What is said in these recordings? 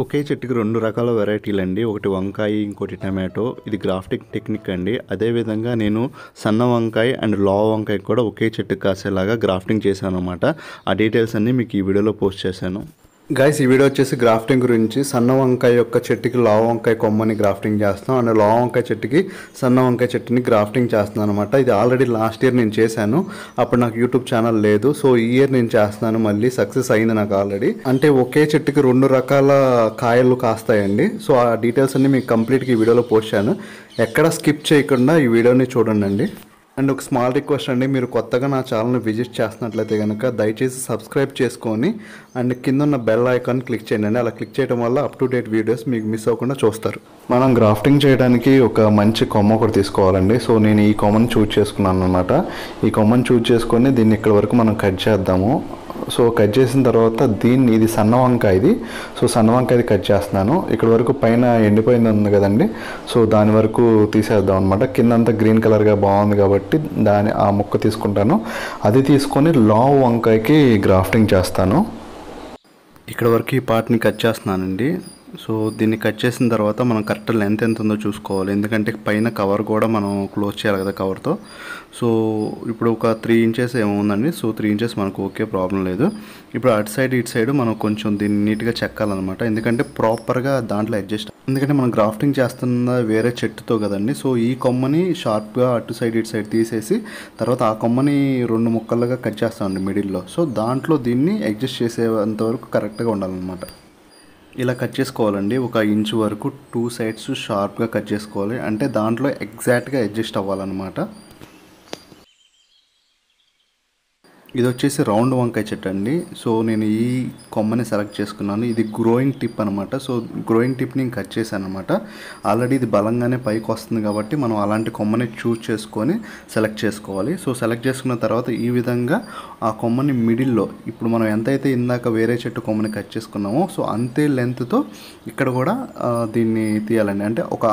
ఒకే చెట్టుకి రెండు రకాల వెరైటీలు అండి ఒకటి వంకాయ ఇంకోటి టమాటో ఇది గ్రాఫ్టింగ్ టెక్నిక్ అండి అదేవిధంగా నేను సన్న వంకాయ అండ్ లో వంకాయ కూడా ఒకే చెట్టుకి కాసేలాగా గ్రాఫ్టింగ్ చేశాను అనమాట ఆ డీటెయిల్స్ అన్నీ మీకు ఈ వీడియోలో పోస్ట్ చేశాను గైస్ ఈ వీడియో వచ్చేసి గ్రాఫ్టింగ్ గురించి సన్న వంకాయ యొక్క చెట్టుకి లావ వంకాయ కొమ్మని గ్రాఫ్టింగ్ చేస్తాం అండ్ లావ వంకాయ చెట్టుకి సన్న వంకాయ చెట్టుని గ్రాఫ్టింగ్ చేస్తున్నాను అనమాట ఇది ఆల్రెడీ లాస్ట్ ఇయర్ నేను చేశాను అప్పుడు నాకు యూట్యూబ్ ఛానల్ లేదు సో ఈ ఇయర్ నేను చేస్తున్నాను మళ్ళీ సక్సెస్ అయింది నాకు ఆల్రెడీ అంటే ఒకే చెట్టుకి రెండు రకాల కాయలు కాస్తాయండి సో ఆ డీటెయిల్స్ అన్ని మీకు కంప్లీట్గా ఈ వీడియోలో పోస్ట్ ఎక్కడ స్కిప్ చేయకుండా ఈ వీడియోని చూడండి అండ్ ఒక స్మాల్ రిక్వెస్ట్ అండి మీరు కొత్తగా నా ఛానల్ని విజిట్ చేస్తున్నట్లయితే కనుక దయచేసి సబ్స్క్రైబ్ చేసుకొని అండ్ కింద ఉన్న బెల్ ఐకాన్ క్లిక్ చేయండి అండి అలా క్లిక్ చేయడం వల్ల అప్ టు డేట్ వీడియోస్ మీకు మిస్ అవ్వకుండా చూస్తారు మనం గ్రాఫ్టింగ్ చేయడానికి ఒక మంచి కొమ్మ ఒకటి తీసుకోవాలండి సో నేను ఈ కొమ్మని చూజ్ చేసుకున్నాను అనమాట ఈ కొమ్మని చూజ్ చేసుకొని దీన్ని ఇక్కడ వరకు మనం కట్ చేద్దాము సో కట్ చేసిన తర్వాత దీన్ని ఇది సన్న వంకాయ ఇది సో సన్న వంకాయ ఇది కట్ చేస్తున్నాను ఇక్కడ వరకు పైన ఎండిపోయింది ఉంది కదండి సో దాని వరకు తీసేద్దాం అనమాట కింద అంతా గ్రీన్ కలర్గా బాగుంది కాబట్టి దాని ఆ ముక్క తీసుకుంటాను అది తీసుకొని లావ్ వంకాయకి గ్రాఫ్టింగ్ చేస్తాను ఇక్కడ వరకు ఈ పార్ట్ని కట్ చేస్తున్నానండి సో దీన్ని కట్ చేసిన తర్వాత మనం కరెక్ట్ లెంత్ ఎంత ఉందో చూసుకోవాలి ఎందుకంటే పైన కవర్ కూడా మనం క్లోజ్ చేయాలి కదా కవర్తో సో ఇప్పుడు ఒక త్రీ ఇంచెస్ ఏముందండి సో త్రీ ఇంచెస్ మనకు ఓకే ప్రాబ్లం లేదు ఇప్పుడు అటు సైడ్ ఇటు సైడ్ మనం కొంచెం దీన్ని నీట్గా చెక్కాలన్నమాట ఎందుకంటే ప్రాపర్గా దాంట్లో అడ్జస్ట్ ఎందుకంటే మనం గ్రాఫ్టింగ్ చేస్తున్న వేరే చెట్టుతో కదండి సో ఈ కొమ్మని షార్ప్గా అటు సైడ్ ఇటు సైడ్ తీసేసి తర్వాత ఆ కొమ్మని రెండు ముక్కలుగా కట్ చేస్తామండి మిడిల్లో సో దాంట్లో దీన్ని అడ్జస్ట్ చేసేంత వరకు కరెక్ట్గా ఉండాలన్నమాట ఇలా కట్ చేసుకోవాలండి ఒక ఇంచ్ వరకు టూ సైడ్స్ షార్ప్గా కట్ చేసుకోవాలి అంటే దాంట్లో ఎగ్జాక్ట్గా అడ్జస్ట్ అవ్వాలన్నమాట ఇది వచ్చేసి రౌండ్ వంకాయ చెట్టు అండి సో నేను ఈ కొమ్మని సెలెక్ట్ చేసుకున్నాను ఇది గ్రోయింగ్ టిప్ అనమాట సో గ్రోయింగ్ టిప్ నేను కట్ చేశాను అనమాట ఆల్రెడీ ఇది బలంగానే పైకి వస్తుంది కాబట్టి మనం అలాంటి కొమ్మని చూజ్ చేసుకొని సెలెక్ట్ చేసుకోవాలి సో సెలెక్ట్ చేసుకున్న తర్వాత ఈ విధంగా ఆ కొమ్మని మిడిల్లో ఇప్పుడు మనం ఎంతైతే ఇందాక వేరే చెట్టు కొమ్మని కట్ చేసుకున్నామో సో అంతే లెంత్తో ఇక్కడ కూడా దీన్ని తీయాలండి అంటే ఒక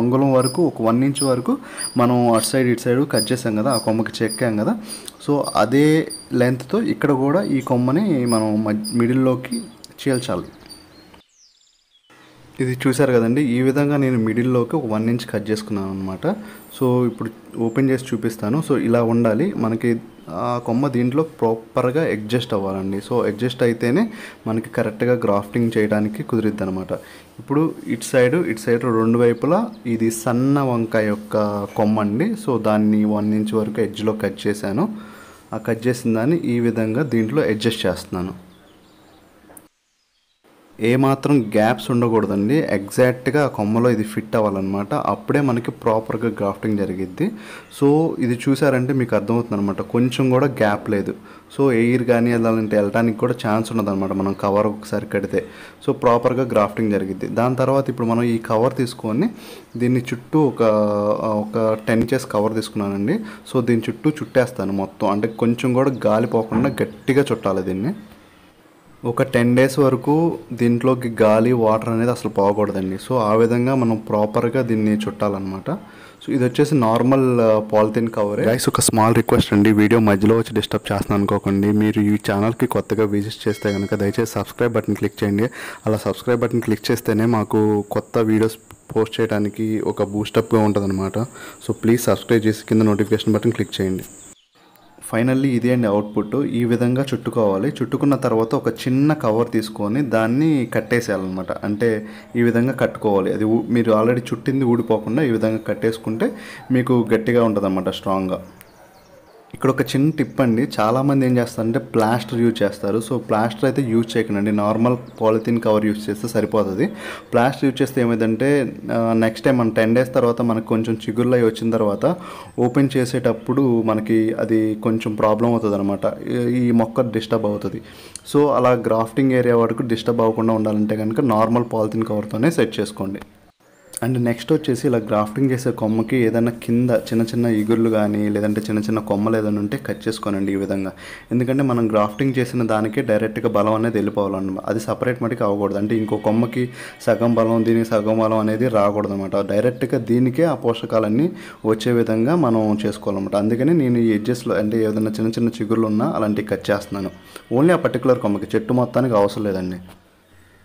అంగుళం వరకు ఒక వన్ ఇంచ్ వరకు మనం అటు సైడ్ ఇటు సైడ్ కట్ చేసాం కదా ఆ కొమ్మకి చెక్కాం కదా సో అదే లెంత్తో ఇక్కడ కూడా ఈ కొమ్మని మనం మిడిల్లోకి చీల్చాలి ఇది చూసారు కదండి ఈ విధంగా నేను మిడిల్లోకి ఒక వన్ ఇంచ్ కట్ చేసుకున్నాను అనమాట సో ఇప్పుడు ఓపెన్ చేసి చూపిస్తాను సో ఇలా ఉండాలి మనకి ఆ కొమ్మ దీంట్లో ప్రాపర్గా అడ్జస్ట్ అవ్వాలండి సో అడ్జస్ట్ అయితేనే మనకి కరెక్ట్గా గ్రాఫ్టింగ్ చేయడానికి కుదిరిద్ది అనమాట ఇప్పుడు ఇటు సైడ్ ఇటు సైడ్ రెండు వైపులా ఇది సన్న వంకాయ యొక్క కొమ్మ అండి సో దాన్ని వన్ ఇంచ్ వరకు ఎడ్జ్లో కట్ చేశాను కట్ చేసిన దాన్ని ఈ విధంగా దీంట్లో అడ్జస్ట్ చేస్తున్నాను ఏమాత్రం గ్యాప్స్ ఉండకూడదండి ఎగ్జాక్ట్గా కొమ్మలో ఇది ఫిట్ అవ్వాలన్నమాట అప్పుడే మనకి ప్రాపర్గా గ్రాఫ్టింగ్ జరిగిద్ది సో ఇది చూసారంటే మీకు అర్థమవుతుంది అనమాట కొంచెం కూడా గ్యాప్ లేదు సో ఎయిర్ కానీ వెళ్ళాలంటే వెళ్ళడానికి కూడా ఛాన్స్ ఉండదన్నమాట మనం కవర్ ఒకసారి కడితే సో ప్రాపర్గా గ్రాఫ్టింగ్ జరిగిద్ది దాని తర్వాత ఇప్పుడు మనం ఈ కవర్ తీసుకొని దీన్ని చుట్టూ ఒక ఒక టెన్ ఇంచెస్ కవర్ తీసుకున్నానండి సో దీని చుట్టూ చుట్టేస్తాను మొత్తం అంటే కొంచెం కూడా గాలి పోకుండా గట్టిగా చుట్టాలి దీన్ని ఒక టెన్ డేస్ వరకు దీంట్లోకి గాలి వాటర్ అనేది అసలు పోకూడదండి సో ఆ విధంగా మనం ప్రాపర్గా దీన్ని చుట్టాలన్నమాట సో ఇది వచ్చేసి నార్మల్ పాలిథిన్ కవర్ గైస్ ఒక స్మాల్ రిక్వెస్ట్ అండి వీడియో మధ్యలో వచ్చి డిస్టర్బ్ చేస్తాను అనుకోకండి మీరు ఈ ఛానల్కి కొత్తగా విజిట్ చేస్తే కనుక దయచేసి సబ్స్క్రైబ్ బటన్ క్లిక్ చేయండి అలా సబ్స్క్రైబ్ బటన్ క్లిక్ చేస్తేనే మాకు కొత్త వీడియోస్ పోస్ట్ చేయడానికి ఒక బూస్టప్గా ఉంటుందన్నమాట సో ప్లీజ్ సబ్స్క్రైబ్ చేసి కింద నోటిఫికేషన్ బటన్ క్లిక్ చేయండి ఫైనల్లీ ఇదే అండి అవుట్పుట్ ఈ విధంగా చుట్టుకోవాలి చుట్టుకున్న తర్వాత ఒక చిన్న కవర్ తీసుకొని దాన్ని కట్టేసేయాలన్నమాట అంటే ఈ విధంగా కట్టుకోవాలి అది మీరు ఆల్రెడీ చుట్టింది ఊడిపోకుండా ఈ విధంగా కట్టేసుకుంటే మీకు గట్టిగా ఉంటుంది అన్నమాట స్ట్రాంగ్గా ఇక్కడ ఒక చిన్న టిప్ అండి చాలామంది ఏం చేస్తారంటే ప్లాస్టర్ యూజ్ చేస్తారు సో ప్లాస్టర్ అయితే యూజ్ చేయకండి నార్మల్ పాలిథిన్ కవర్ యూజ్ చేస్తే సరిపోతుంది ప్లాస్టర్ యూజ్ చేస్తే ఏమైందంటే నెక్స్ట్ టైం మన టెన్ డేస్ తర్వాత మనకు కొంచెం చిగుర్లు వచ్చిన తర్వాత ఓపెన్ చేసేటప్పుడు మనకి అది కొంచెం ప్రాబ్లం అవుతుంది అనమాట ఈ మొక్క డిస్టర్బ్ అవుతుంది సో అలా గ్రాఫ్టింగ్ ఏరియా వరకు డిస్టర్బ్ అవ్వకుండా ఉండాలంటే కనుక నార్మల్ పాలిథిన్ కవర్తోనే సెట్ చేసుకోండి అండ్ నెక్స్ట్ వచ్చేసి ఇలా గ్రాఫ్టింగ్ చేసే కొమ్మకి ఏదైనా కింద చిన్న చిన్న ఇగుర్లు కానీ లేదంటే చిన్న చిన్న కొమ్మలు ఏదైనా ఉంటే కట్ చేసుకోనండి ఈ విధంగా ఎందుకంటే మనం గ్రాఫ్టింగ్ చేసిన దానికే డైరెక్ట్గా బలం అనేది వెళ్ళిపోవాలన్నమాట అది సపరేట్ మటుకు అవ్వకూడదు అంటే ఇంకో కొమ్మకి సగం బలం దీనికి సగం బలం అనేది రాకూడదు అనమాట డైరెక్ట్గా దీనికే ఆ పోషకాలన్నీ వచ్చే విధంగా మనం చేసుకోవాలన్నమాట అందుకని నేను ఈ ఎడ్జెస్లో అంటే ఏదైనా చిన్న చిన్న చిగుర్లు ఉన్నా అలాంటివి కట్ చేస్తున్నాను ఓన్లీ ఆ పర్టికులర్ కొమ్మకి చెట్టు మొత్తానికి అవసరం లేదండి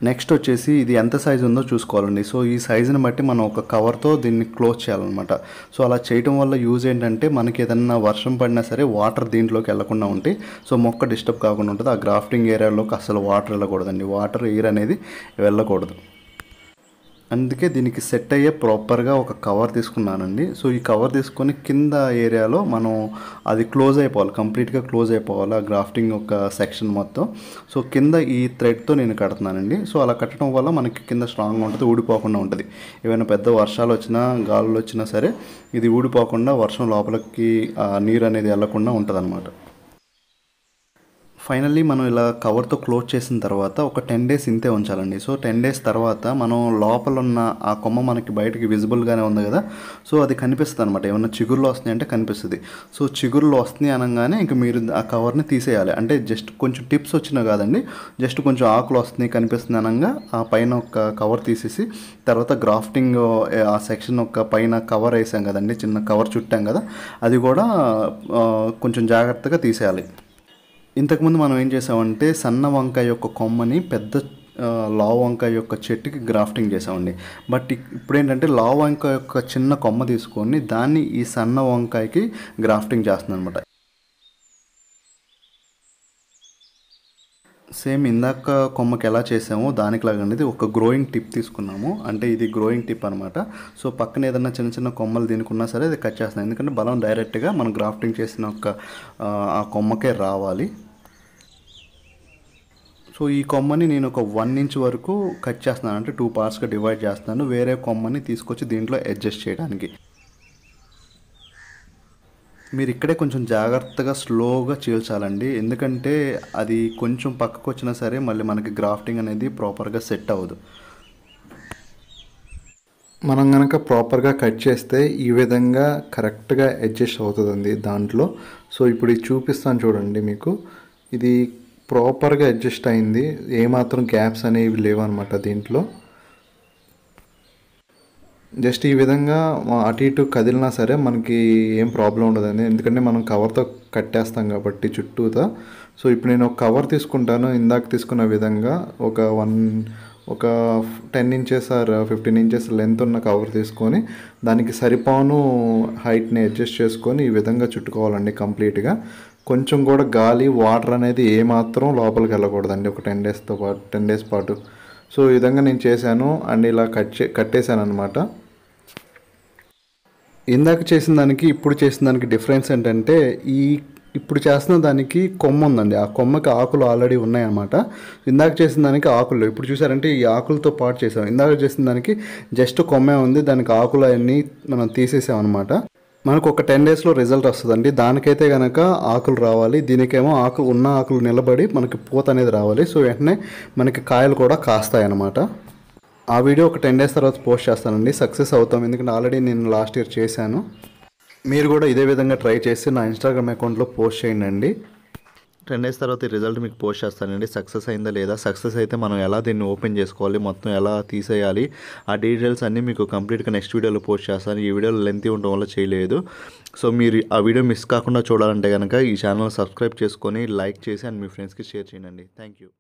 నెక్స్ట్ వచ్చేసి ఇది ఎంత సైజు ఉందో చూసుకోవాలండి సో ఈ సైజుని బట్టి మనం ఒక కవర్తో దీన్ని క్లోజ్ చేయాలన్నమాట సో అలా చేయడం వల్ల యూజ్ ఏంటంటే మనకి ఏదన్నా వర్షం పడినా సరే వాటర్ దీంట్లోకి వెళ్లకుండా ఉంటే సో మొక్క డిస్టర్బ్ కాకుండా ఉంటుంది ఆ గ్రాఫ్టింగ్ ఏరియాలోకి అసలు వాటర్ వెళ్ళకూడదండి వాటర్ ఎయిర్ అనేది వెళ్ళకూడదు అందుకే దీనికి సెట్ అయ్యే ప్రాపర్గా ఒక కవర్ తీసుకున్నానండి సో ఈ కవర్ తీసుకొని కింద ఏరియాలో మనం అది క్లోజ్ అయిపోవాలి కంప్లీట్గా క్లోజ్ అయిపోవాలి ఆ గ్రాఫ్టింగ్ ఒక సెక్షన్ మొత్తం సో కింద ఈ థ్రెడ్తో నేను కడుతున్నానండి సో అలా కట్టడం వల్ల మనకి కింద స్ట్రాంగ్గా ఉంటుంది ఊడిపోకుండా ఉంటుంది ఏమైనా పెద్ద వర్షాలు వచ్చినా గాలులు వచ్చినా సరే ఇది ఊడిపోకుండా వర్షం లోపలికి నీరు అనేది వెళ్లకుండా ఉంటుంది ఫైనల్లీ మనం ఇలా కవర్తో క్లోజ్ చేసిన తర్వాత ఒక టెన్ డేస్ ఇంతే ఉంచాలండి సో టెన్ డేస్ తర్వాత మనం లోపల ఉన్న ఆ కొమ్మ మనకి బయటకి విజిబుల్గానే ఉంది కదా సో అది కనిపిస్తుంది అనమాట ఏమన్నా చిగురులు వస్తున్నాయి అంటే కనిపిస్తుంది సో చిగురులు వస్తున్నాయి అనగానే ఇంక మీరు ఆ కవర్ని తీసేయాలి అంటే జస్ట్ కొంచెం టిప్స్ వచ్చినా కాదండి జస్ట్ కొంచెం ఆకులు వస్తున్నాయి కనిపిస్తుంది అనగా ఆ పైన ఒక కవర్ తీసేసి తర్వాత గ్రాఫ్టింగ్ ఆ సెక్షన్ ఒక పైన కవర్ వేసాం కదండి చిన్న కవర్ చుట్టాం కదా అది కూడా కొంచెం జాగ్రత్తగా తీసేయాలి ఇంతకుముందు మనం ఏం చేసామంటే సన్న వంకాయ యొక్క కొమ్మని పెద్ద లా వంకాయ యొక్క చెట్టుకి గ్రాఫ్టింగ్ చేసామండి బట్ ఇప్పుడు ఏంటంటే లా వంకాయ యొక్క చిన్న కొమ్మ తీసుకొని దాన్ని ఈ సన్న వంకాయకి గ్రాఫ్టింగ్ చేస్తుంది అనమాట సేమ్ ఇందాక కొమ్మకి ఎలా చేసామో దానికి అనేది ఒక గ్రోయింగ్ టిప్ తీసుకున్నాము అంటే ఇది గ్రోయింగ్ టిప్ అనమాట సో పక్కన ఏదైనా చిన్న చిన్న కొమ్మలు తినుకున్నా సరే అది కట్ చేస్తున్నాం ఎందుకంటే బలం డైరెక్ట్గా మనం గ్రాఫ్టింగ్ చేసిన ఒక ఆ కొమ్మకే రావాలి సో ఈ కొమ్మని నేను ఒక వన్ ఇంచ్ వరకు కట్ చేస్తున్నాను అంటే టూ పార్ట్స్గా డివైడ్ చేస్తున్నాను వేరే కొమ్మని తీసుకొచ్చి దీంట్లో అడ్జస్ట్ చేయడానికి మీరు ఇక్కడే కొంచెం జాగ్రత్తగా స్లోగా చీల్చాలండి ఎందుకంటే అది కొంచెం పక్కకు వచ్చినా సరే మళ్ళీ మనకి గ్రాఫ్టింగ్ అనేది ప్రాపర్గా సెట్ అవ్వదు మనం కనుక ప్రాపర్గా కట్ చేస్తే ఈ విధంగా కరెక్ట్గా అడ్జస్ట్ అవుతుందండి దాంట్లో సో ఇప్పుడు ఇది చూపిస్తాను చూడండి మీకు ఇది ప్రాపర్గా అడ్జస్ట్ అయింది ఏమాత్రం గ్యాప్స్ అనేవి లేవన్నమాట దీంట్లో జస్ట్ ఈ విధంగా అటు ఇటు కదిలినా సరే మనకి ఏం ప్రాబ్లం ఉండదండి ఎందుకంటే మనం కవర్తో కట్టేస్తాం కాబట్టి చుట్టూతో సో ఇప్పుడు నేను ఒక కవర్ తీసుకుంటాను ఇందాక తీసుకున్న విధంగా ఒక వన్ ఒక ten inches or fifteen inches length ఉన్న కవర్ తీసుకొని దానికి సరిపాను హైట్ని అడ్జస్ట్ చేసుకొని ఈ విధంగా చుట్టుకోవాలండి కంప్లీట్గా కొంచెం కూడా గాలి వాటర్ అనేది ఏమాత్రం లోపలికి వెళ్ళకూడదండి ఒక టెన్ డేస్తో పాటు టెన్ డేస్ పాటు సో ఈ విధంగా నేను చేశాను అండ్ ఇలా కట్ చే కట్టేశాను అనమాట ఇందాక చేసిన దానికి ఇప్పుడు చేసిన దానికి డిఫరెన్స్ ఏంటంటే ఈ ఇప్పుడు చేస్తున్న దానికి కొమ్మ ఉందండి ఆ కొమ్మకి ఆకులు ఆల్రెడీ ఉన్నాయన్నమాట ఇందాక చేసిన దానికి ఆకులు ఇప్పుడు చూసారంటే ఈ ఆకులతో పాటు చేసాం ఇందాక చేసిన దానికి జస్ట్ కొమ్మే ఉంది దానికి ఆకులు అవన్నీ మనం తీసేసామన్నమాట మనకు ఒక టెన్ డేస్లో రిజల్ట్ వస్తుందండి దానికైతే కనుక ఆకులు రావాలి దీనికేమో ఆకులు ఉన్న ఆకులు నిలబడి మనకి పూత అనేది రావాలి సో వెంటనే మనకి కాయలు కూడా కాస్తాయి అన్నమాట ఆ వీడియో ఒక టెన్ డేస్ తర్వాత పోస్ట్ చేస్తానండి సక్సెస్ అవుతాం ఎందుకంటే ఆల్రెడీ నేను లాస్ట్ ఇయర్ చేశాను మీరు కూడా ఇదే విధంగా ట్రై చేసి నా ఇన్స్టాగ్రామ్ అకౌంట్లో పోస్ట్ చేయండి టెన్ డేస్ తర్వాత ఈ రిజల్ట్ మీకు పోస్ట్ చేస్తానండి సక్సెస్ అయిందా లేదా సక్సెస్ అయితే మనం ఎలా దీన్ని ఓపెన్ చేసుకోవాలి మొత్తం ఎలా తీసేయాలి ఆ డీటెయిల్స్ అన్నీ మీకు కంప్లీట్గా నెక్స్ట్ వీడియోలో పోస్ట్ చేస్తాను ఈ వీడియోలో లెంత్ ఉండడం వల్ల చేయలేదు సో మీరు ఆ వీడియో మిస్ కాకుండా చూడాలంటే కనుక ఈ ఛానల్ సబ్స్క్రైబ్ చేసుకొని లైక్ చేసి అండ్ మీ ఫ్రెండ్స్కి షేర్ చేయండి థ్యాంక్ యూ